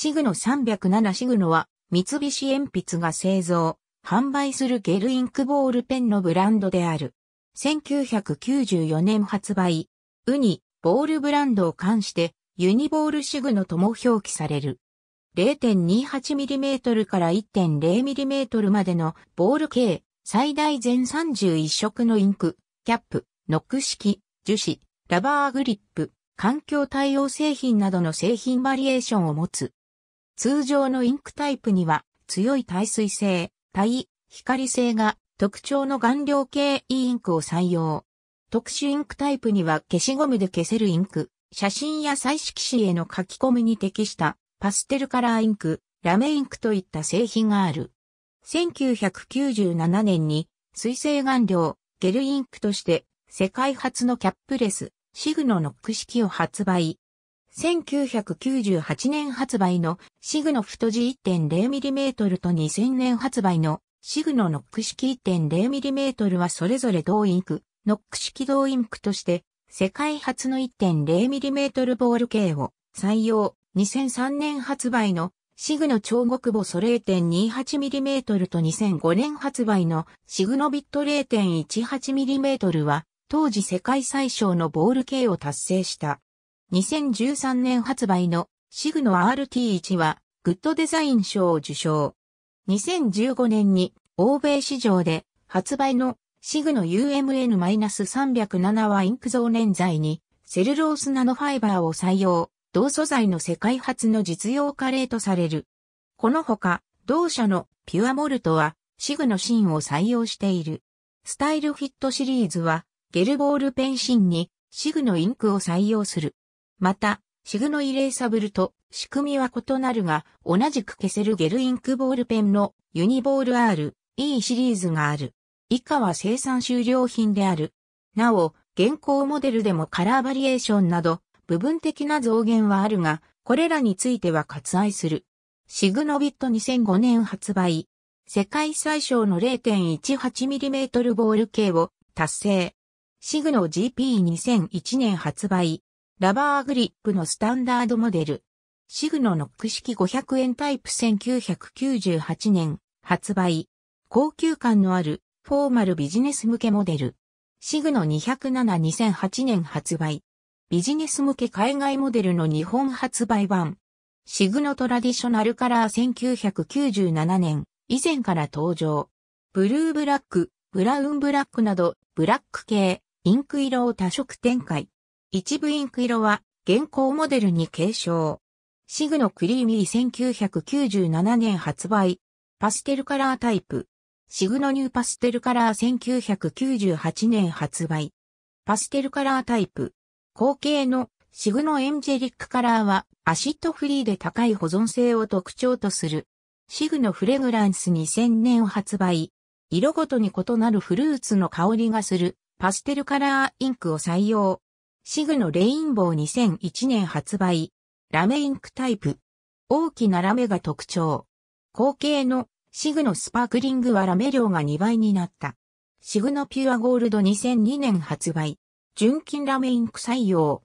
シグノ307シグノは三菱鉛筆が製造、販売するゲルインクボールペンのブランドである。1994年発売、ウニ、ボールブランドを関して、ユニボールシグノとも表記される。0.28mm から 1.0mm までのボール系。最大全31色のインク、キャップ、ノック式、樹脂、ラバーグリップ、環境対応製品などの製品バリエーションを持つ。通常のインクタイプには強い耐水性、耐光性が特徴の顔料系インクを採用。特殊インクタイプには消しゴムで消せるインク、写真や彩色紙への書き込みに適したパステルカラーインク、ラメインクといった製品がある。1997年に水性顔料、ゲルインクとして世界初のキャップレス、シグノノック式を発売。1998年発売のシグノフトジ 1.0mm と2000年発売のシグノノック式 1.0mm はそれぞれ同インク、ノック式同インクとして世界初の 1.0mm ボール系を採用2003年発売のシグノ超極ソ 0.28mm と2005年発売のシグノビット 0.18mm は当時世界最小のボール系を達成した。2013年発売のシグノ RT1 はグッドデザイン賞を受賞。2015年に欧米市場で発売のシグノ UMN-307 はインク増粘剤にセルロースナノファイバーを採用、同素材の世界初の実用化例とされる。このほか、同社のピュアモルトはシグノ芯を採用している。スタイルフィットシリーズはゲルボールペンシンにシグノインクを採用する。また、シグノイレーサブルと仕組みは異なるが、同じく消せるゲルインクボールペンのユニボール R、E シリーズがある。以下は生産終了品である。なお、現行モデルでもカラーバリエーションなど、部分的な増減はあるが、これらについては割愛する。シグノビット2005年発売。世界最小の 0.18mm ボール径を達成。シグノ GP2001 年発売。ラバーグリップのスタンダードモデル。シグノノック式500円タイプ1998年発売。高級感のあるフォーマルビジネス向けモデル。シグノ207-2008年発売。ビジネス向け海外モデルの日本発売版。シグノトラディショナルカラー1997年以前から登場。ブルーブラック、ブラウンブラックなどブラック系、インク色を多色展開。一部インク色は現行モデルに継承。シグのクリーミー1997年発売。パステルカラータイプ。シグのニューパステルカラー1998年発売。パステルカラータイプ。後継のシグのエンジェリックカラーはアシッドフリーで高い保存性を特徴とする。シグのフレグランス2000年発売。色ごとに異なるフルーツの香りがするパステルカラーインクを採用。シグのレインボー2001年発売。ラメインクタイプ。大きなラメが特徴。後継のシグのスパークリングはラメ量が2倍になった。シグのピュアゴールド2002年発売。純金ラメインク採用。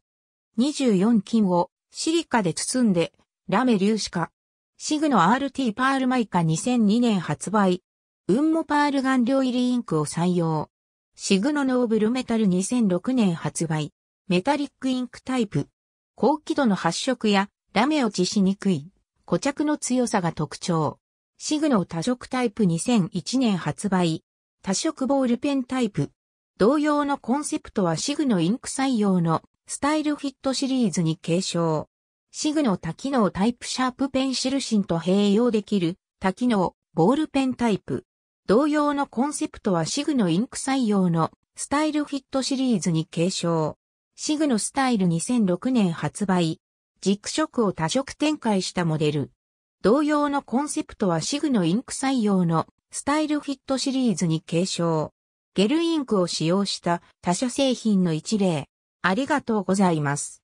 24金をシリカで包んで、ラメ粒子化。シグの RT パールマイカ2002年発売。雲母パール顔料入りインクを採用。シグのノーブルメタル2006年発売。メタリックインクタイプ。高輝度の発色やラメ落ちしにくい固着の強さが特徴。シグノ多色タイプ2001年発売。多色ボールペンタイプ。同様のコンセプトはシグノインク採用のスタイルフィットシリーズに継承。シグノ多機能タイプシャープペンシル芯と併用できる多機能ボールペンタイプ。同様のコンセプトはシグノインク採用のスタイルフィットシリーズに継承。シグのスタイル2006年発売。軸色を多色展開したモデル。同様のコンセプトはシグのインク採用のスタイルフィットシリーズに継承。ゲルインクを使用した他社製品の一例。ありがとうございます。